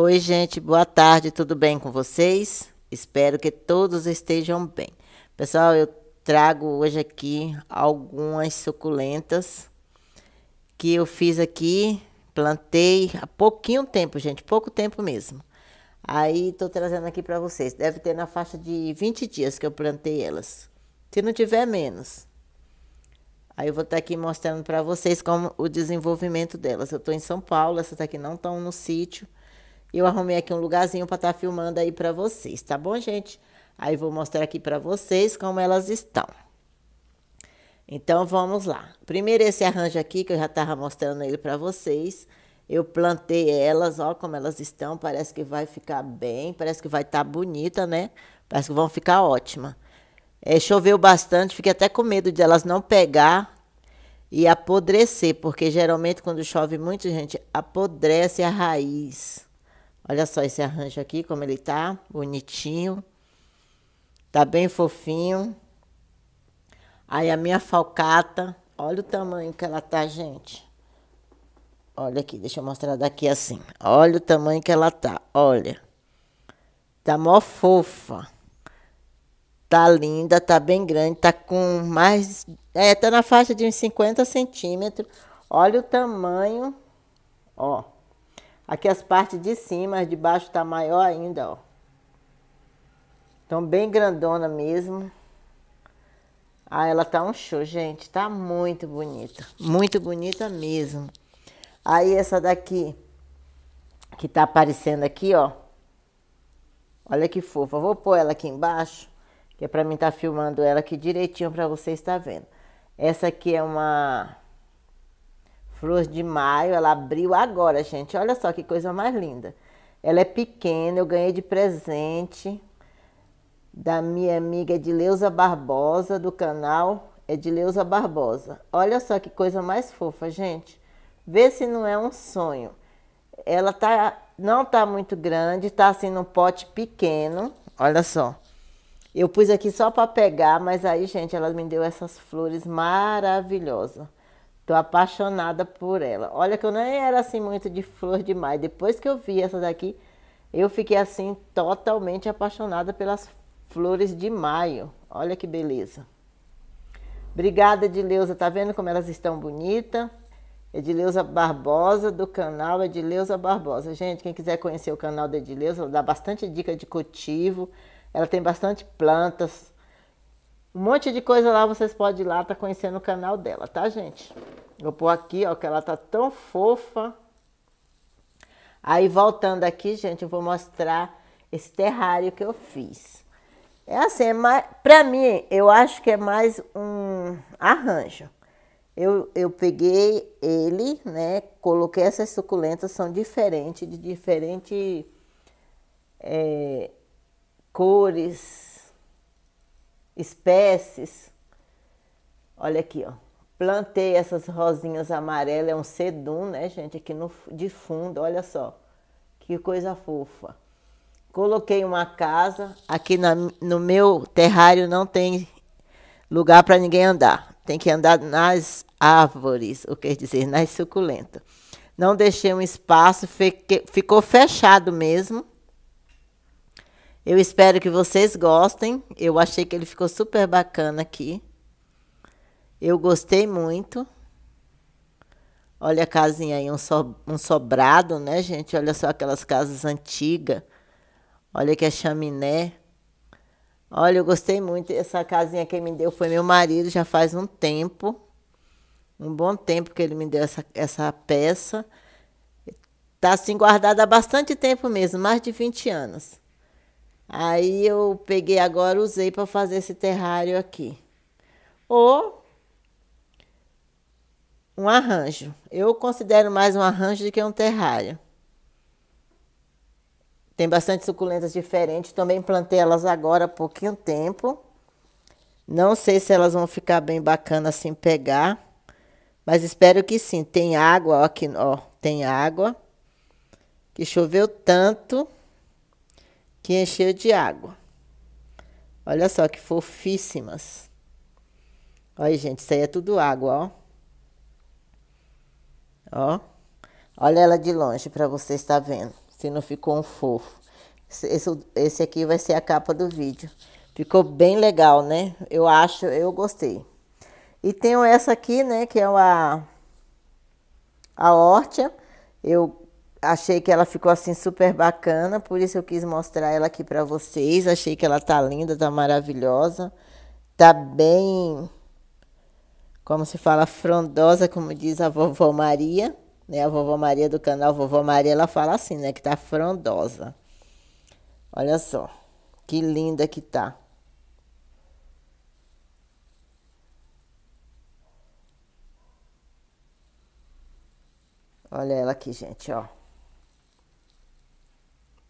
Oi, gente, boa tarde, tudo bem com vocês? Espero que todos estejam bem. Pessoal, eu trago hoje aqui algumas suculentas que eu fiz aqui, plantei há pouquinho tempo, gente, pouco tempo mesmo. Aí estou trazendo aqui para vocês. Deve ter na faixa de 20 dias que eu plantei elas. Se não tiver menos. Aí eu vou estar tá aqui mostrando para vocês como o desenvolvimento delas. Eu estou em São Paulo, essas aqui não estão no sítio. Eu arrumei aqui um lugarzinho para estar tá filmando aí para vocês, tá bom, gente? Aí vou mostrar aqui para vocês como elas estão. Então, vamos lá. Primeiro esse arranjo aqui, que eu já estava mostrando ele para vocês. Eu plantei elas, ó como elas estão. Parece que vai ficar bem, parece que vai estar tá bonita, né? Parece que vão ficar ótima. É, choveu bastante, fiquei até com medo de elas não pegar e apodrecer, porque geralmente quando chove muito, gente, apodrece a raiz. Olha só esse arranjo aqui, como ele tá, bonitinho. Tá bem fofinho. Aí a minha falcata, olha o tamanho que ela tá, gente. Olha aqui, deixa eu mostrar daqui assim. Olha o tamanho que ela tá, olha. Tá mó fofa. Tá linda, tá bem grande, tá com mais... É, tá na faixa de uns 50 centímetros. Olha o tamanho, ó. Aqui as partes de cima, as de baixo está maior ainda, ó. Então, bem grandona mesmo. Ah, ela tá um show, gente. Tá muito bonita. Muito bonita mesmo. Aí, essa daqui, que tá aparecendo aqui, ó. Olha que fofa. Vou pôr ela aqui embaixo, que é pra mim tá filmando ela aqui direitinho pra vocês tá vendo. Essa aqui é uma Flores de Maio, ela abriu agora, gente. Olha só que coisa mais linda. Ela é pequena, eu ganhei de presente da minha amiga Edileuza Barbosa, do canal Edileuza Barbosa. Olha só que coisa mais fofa, gente. Vê se não é um sonho. Ela tá, não tá muito grande, tá assim num pote pequeno. Olha só. Eu pus aqui só para pegar, mas aí, gente, ela me deu essas flores maravilhosas. Estou apaixonada por ela. Olha que eu nem era assim muito de flor demais. Depois que eu vi essa daqui, eu fiquei assim totalmente apaixonada pelas flores de maio. Olha que beleza. Obrigada, Edileuza. Tá vendo como elas estão bonitas? Edileuza Barbosa, do canal Edileuza Barbosa. Gente, quem quiser conhecer o canal da Edileuza, ela dá bastante dica de cultivo. Ela tem bastante plantas um monte de coisa lá, vocês podem ir lá, tá conhecendo o canal dela, tá, gente? Vou pôr aqui, ó, que ela tá tão fofa. Aí, voltando aqui, gente, eu vou mostrar esse terrário que eu fiz. É assim, é mais, pra mim, eu acho que é mais um arranjo. Eu, eu peguei ele, né, coloquei essas suculentas, são diferentes, de diferentes é, eh, cores, espécies. Olha aqui, ó. Plantei essas rosinhas amarelas, é um sedum, né, gente? Aqui no, de fundo, olha só. Que coisa fofa. Coloquei uma casa. Aqui na, no meu terrário não tem lugar para ninguém andar. Tem que andar nas árvores, que quer dizer, nas suculentas. Não deixei um espaço, ficou fechado mesmo eu espero que vocês gostem. Eu achei que ele ficou super bacana aqui. Eu gostei muito. Olha a casinha aí, um, so, um sobrado, né, gente? Olha só aquelas casas antigas. Olha que a é chaminé. Olha, eu gostei muito. Essa casinha que ele me deu foi meu marido, já faz um tempo. Um bom tempo que ele me deu essa, essa peça. Está assim guardada há bastante tempo mesmo, mais de 20 anos. Aí eu peguei agora, usei para fazer esse terrário aqui. Ou um arranjo. Eu considero mais um arranjo do que um terrário. Tem bastante suculentas diferentes. Também plantei elas agora há pouquinho tempo. Não sei se elas vão ficar bem bacanas assim pegar. Mas espero que sim. Tem água, ó, aqui, ó. Tem água. Que choveu tanto que encheu de água. Olha só que fofíssimas. Olha, gente, isso aí é tudo água, ó. Ó. Olha ela de longe para você estar vendo, se não ficou um fofo. Esse, esse aqui vai ser a capa do vídeo. Ficou bem legal, né? Eu acho, eu gostei. E tenho essa aqui, né, que é uma a Hortia. Eu achei que ela ficou assim super bacana, por isso eu quis mostrar ela aqui para vocês. Achei que ela tá linda, tá maravilhosa. Tá bem como se fala frondosa, como diz a vovó Maria, né? A vovó Maria do canal Vovó Maria, ela fala assim, né, que tá frondosa. Olha só, que linda que tá. Olha ela aqui, gente, ó.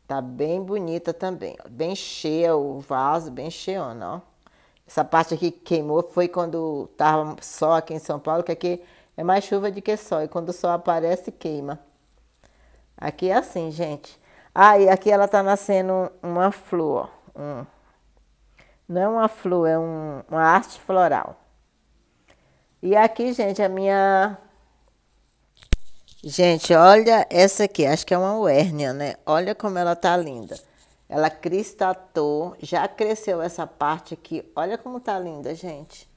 Tá bem bonita também, ó. bem cheia o vaso, bem cheio ó. Essa parte aqui que queimou foi quando tava sol aqui em São Paulo, que aqui é mais chuva do que sol, e quando o sol aparece, queima. Aqui é assim, gente. Ah, e aqui ela tá nascendo uma flor, ó. Um, não é uma flor, é um, uma arte floral. E aqui, gente, a minha Gente, olha essa aqui, acho que é uma Wernia, né? Olha como ela tá linda. Ela cristatou, já cresceu essa parte aqui. Olha como tá linda, gente.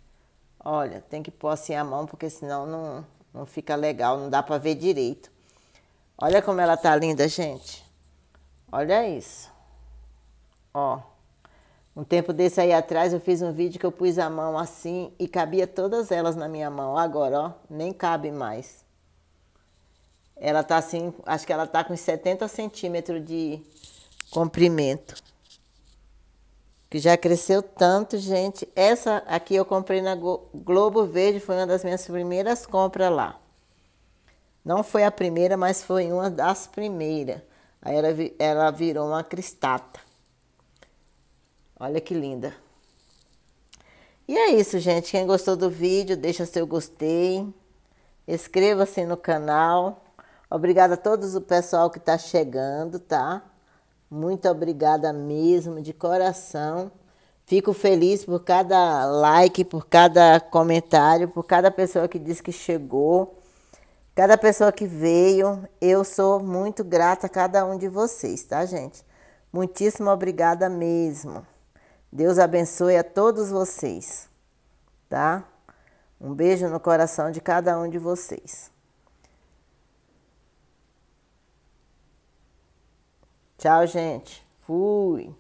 Olha, tem que pôr assim a mão, porque senão não, não fica legal, não dá pra ver direito. Olha como ela tá linda, gente. Olha isso. Ó. Um tempo desse aí atrás eu fiz um vídeo que eu pus a mão assim e cabia todas elas na minha mão. Agora, ó, nem cabe mais. Ela tá assim, acho que ela tá com 70 centímetros de comprimento. Que já cresceu tanto, gente. Essa aqui eu comprei na Globo Verde, foi uma das minhas primeiras compras lá. Não foi a primeira, mas foi uma das primeiras. Aí ela, ela virou uma cristata. Olha que linda. E é isso, gente. Quem gostou do vídeo, deixa seu gostei. Inscreva-se no canal. Obrigada a todos o pessoal que está chegando, tá? Muito obrigada mesmo, de coração. Fico feliz por cada like, por cada comentário, por cada pessoa que diz que chegou, cada pessoa que veio. Eu sou muito grata a cada um de vocês, tá, gente? Muitíssimo obrigada mesmo. Deus abençoe a todos vocês, tá? Um beijo no coração de cada um de vocês. Tchau, gente. Fui.